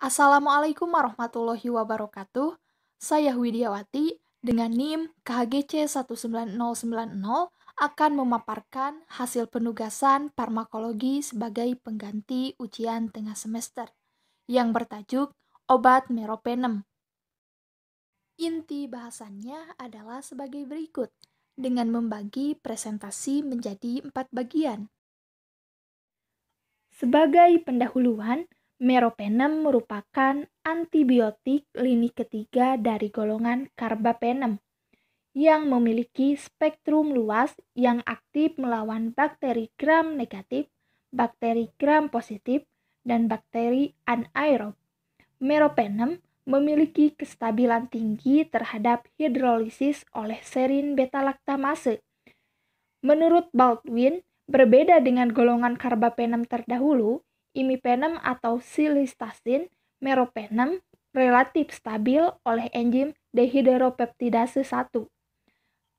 Assalamualaikum warahmatullahi wabarakatuh. Saya Widiawati dengan NIM KHGC 19090 akan memaparkan hasil penugasan farmakologi sebagai pengganti ujian tengah semester yang bertajuk obat meropenem. Inti bahasannya adalah sebagai berikut dengan membagi presentasi menjadi empat bagian. Sebagai pendahuluan, Meropenem merupakan antibiotik lini ketiga dari golongan karbapenem yang memiliki spektrum luas yang aktif melawan bakteri gram negatif, bakteri gram positif, dan bakteri anaerob. Meropenem memiliki kestabilan tinggi terhadap hidrolisis oleh serin beta-laktamase. Menurut Baldwin, berbeda dengan golongan karbapenem terdahulu, imipenem atau silistasin meropenem relatif stabil oleh enzim dehidropeptidase 1.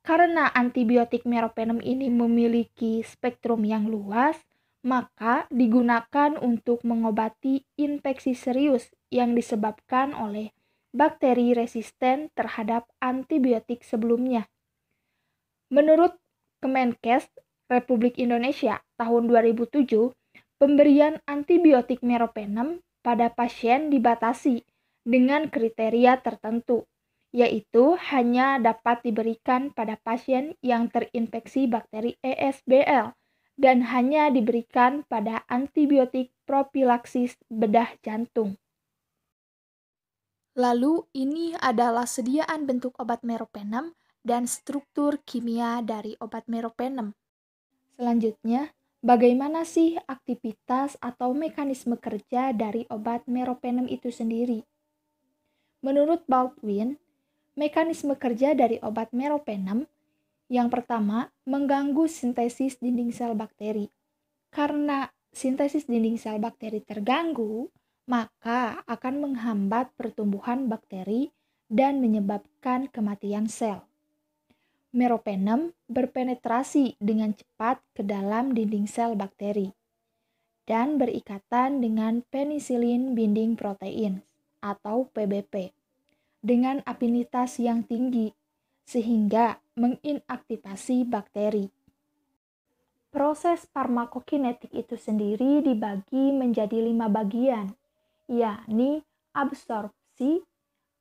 Karena antibiotik meropenem ini memiliki spektrum yang luas, maka digunakan untuk mengobati infeksi serius yang disebabkan oleh bakteri resisten terhadap antibiotik sebelumnya. Menurut Kemenkes Republik Indonesia tahun 2007, pemberian antibiotik meropenem pada pasien dibatasi dengan kriteria tertentu, yaitu hanya dapat diberikan pada pasien yang terinfeksi bakteri ESBL dan hanya diberikan pada antibiotik profilaksis bedah jantung. Lalu, ini adalah sediaan bentuk obat meropenem dan struktur kimia dari obat meropenem. Selanjutnya, Bagaimana sih aktivitas atau mekanisme kerja dari obat meropenem itu sendiri? Menurut Baldwin, mekanisme kerja dari obat meropenem yang pertama mengganggu sintesis dinding sel bakteri. Karena sintesis dinding sel bakteri terganggu, maka akan menghambat pertumbuhan bakteri dan menyebabkan kematian sel meropenem berpenetrasi dengan cepat ke dalam dinding sel bakteri dan berikatan dengan penicillin binding protein atau PBP dengan afinitas yang tinggi sehingga menginaktivasi bakteri. Proses farmakokinetik itu sendiri dibagi menjadi lima bagian, yakni absorpsi,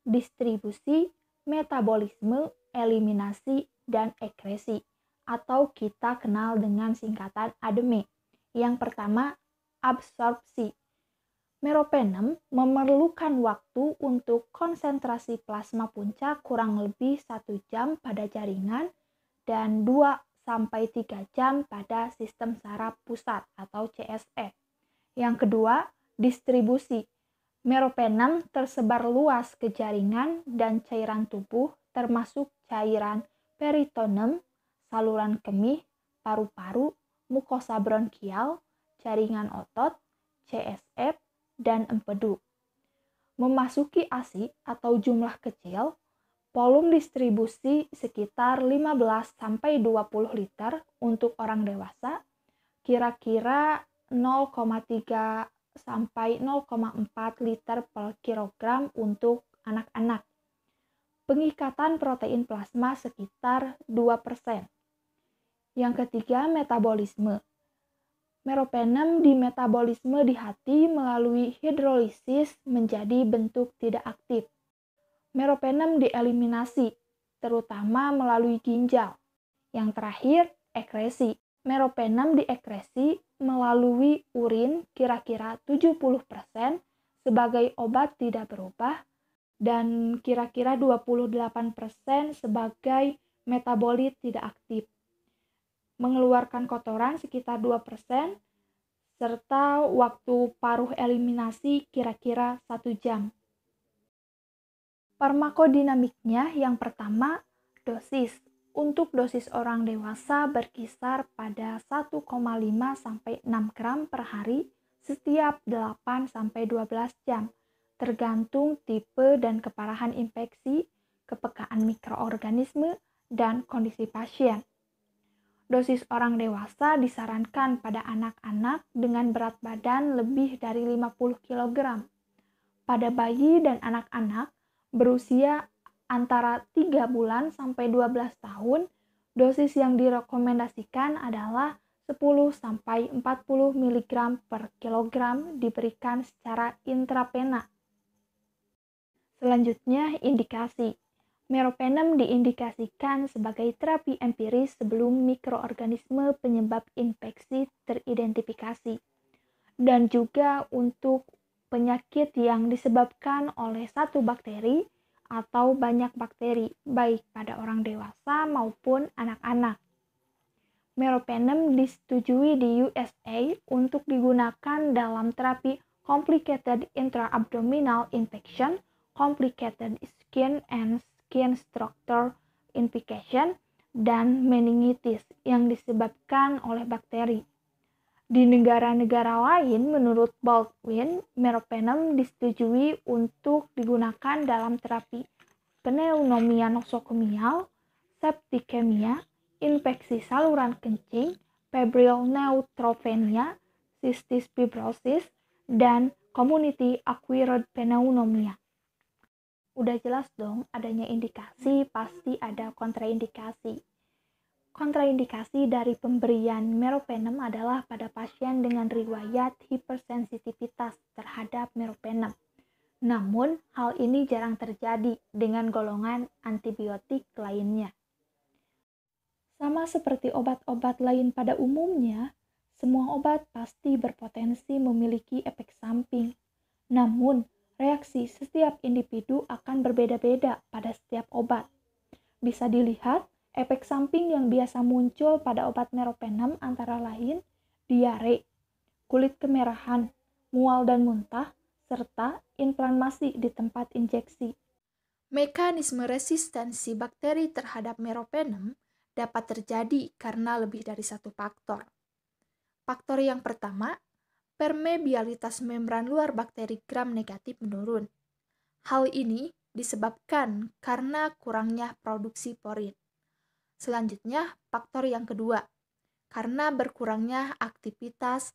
distribusi, metabolisme, eliminasi, dan ekresi atau kita kenal dengan singkatan ADME. Yang pertama, absorpsi. Meropenem memerlukan waktu untuk konsentrasi plasma puncak kurang lebih 1 jam pada jaringan dan 2 sampai 3 jam pada sistem saraf pusat atau CSE. Yang kedua, distribusi. Meropenem tersebar luas ke jaringan dan cairan tubuh termasuk cairan Peritonem, saluran kemih, paru-paru, mukosa bronkial, jaringan otot, CSF, dan empedu. Memasuki ASI atau jumlah kecil, volume distribusi sekitar 15-20 liter untuk orang dewasa, kira-kira 0,3 0,4 liter per kilogram untuk anak-anak pengikatan protein plasma sekitar 2%. Yang ketiga, metabolisme. Meropenem di metabolisme di hati melalui hidrolisis menjadi bentuk tidak aktif. Meropenem dieliminasi, terutama melalui ginjal. Yang terakhir, ekresi. Meropenem diekresi melalui urin kira-kira 70% sebagai obat tidak berubah dan kira-kira 28% sebagai metabolit tidak aktif. Mengeluarkan kotoran sekitar 2% serta waktu paruh eliminasi kira-kira 1 jam. Farmakodinamiknya yang pertama dosis. Untuk dosis orang dewasa berkisar pada 1,5 sampai 6 gram per hari setiap 8 sampai 12 jam tergantung tipe dan keparahan infeksi, kepekaan mikroorganisme, dan kondisi pasien. Dosis orang dewasa disarankan pada anak-anak dengan berat badan lebih dari 50 kg. Pada bayi dan anak-anak berusia antara 3 bulan sampai 12 tahun, dosis yang direkomendasikan adalah 10 sampai 40 mg per kilogram diberikan secara intrapena Selanjutnya, indikasi. Meropenem diindikasikan sebagai terapi empiris sebelum mikroorganisme penyebab infeksi teridentifikasi dan juga untuk penyakit yang disebabkan oleh satu bakteri atau banyak bakteri baik pada orang dewasa maupun anak-anak. Meropenem disetujui di USA untuk digunakan dalam terapi complicated intraabdominal abdominal infection complicated skin and skin structure implication, dan meningitis yang disebabkan oleh bakteri. Di negara-negara lain, menurut Baldwin, meropenem disetujui untuk digunakan dalam terapi pneumonia nosokomial, septikemia, infeksi saluran kencing, febrile neutropenia, cystis fibrosis, dan community acquired pneumonia. Udah jelas dong adanya indikasi pasti ada kontraindikasi. Kontraindikasi dari pemberian meropenem adalah pada pasien dengan riwayat hipersensitivitas terhadap meropenem. Namun, hal ini jarang terjadi dengan golongan antibiotik lainnya. Sama seperti obat-obat lain pada umumnya, semua obat pasti berpotensi memiliki efek samping. Namun, Reaksi setiap individu akan berbeda-beda pada setiap obat. Bisa dilihat, efek samping yang biasa muncul pada obat meropenem antara lain diare, kulit kemerahan, mual dan muntah, serta inflamasi di tempat injeksi. Mekanisme resistensi bakteri terhadap meropenem dapat terjadi karena lebih dari satu faktor. Faktor yang pertama permeabilitas membran luar bakteri gram negatif menurun. Hal ini disebabkan karena kurangnya produksi porin. Selanjutnya, faktor yang kedua, karena berkurangnya aktivitas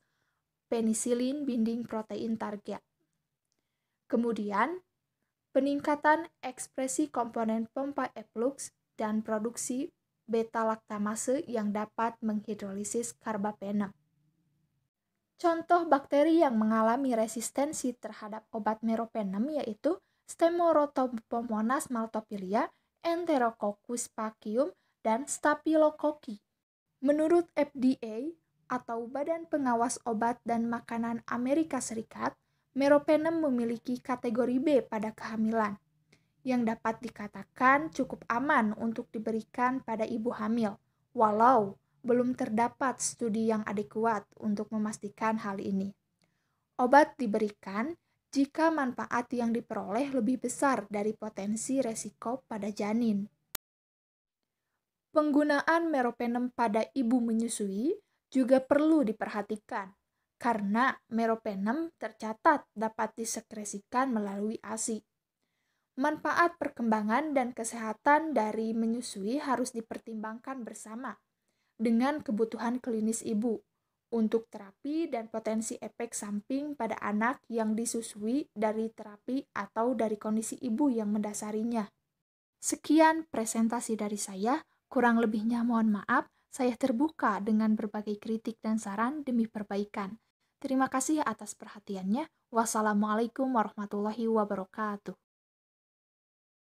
penisilin binding protein target. Kemudian, peningkatan ekspresi komponen pompa efflux dan produksi beta-laktamase yang dapat menghidrolisis karbapenem. Contoh bakteri yang mengalami resistensi terhadap obat meropenem yaitu Stemorotopomonas maltophilia, Enterococcus pacium, dan Staphylococcus. Menurut FDA atau Badan Pengawas Obat dan Makanan Amerika Serikat, meropenem memiliki kategori B pada kehamilan yang dapat dikatakan cukup aman untuk diberikan pada ibu hamil, walau belum terdapat studi yang adekuat untuk memastikan hal ini. Obat diberikan jika manfaat yang diperoleh lebih besar dari potensi resiko pada janin. Penggunaan meropenem pada ibu menyusui juga perlu diperhatikan karena meropenem tercatat dapat disekresikan melalui ASI. Manfaat perkembangan dan kesehatan dari menyusui harus dipertimbangkan bersama dengan kebutuhan klinis ibu untuk terapi dan potensi efek samping pada anak yang disusui dari terapi atau dari kondisi ibu yang mendasarinya. Sekian presentasi dari saya, kurang lebihnya mohon maaf, saya terbuka dengan berbagai kritik dan saran demi perbaikan. Terima kasih atas perhatiannya. Wassalamualaikum warahmatullahi wabarakatuh.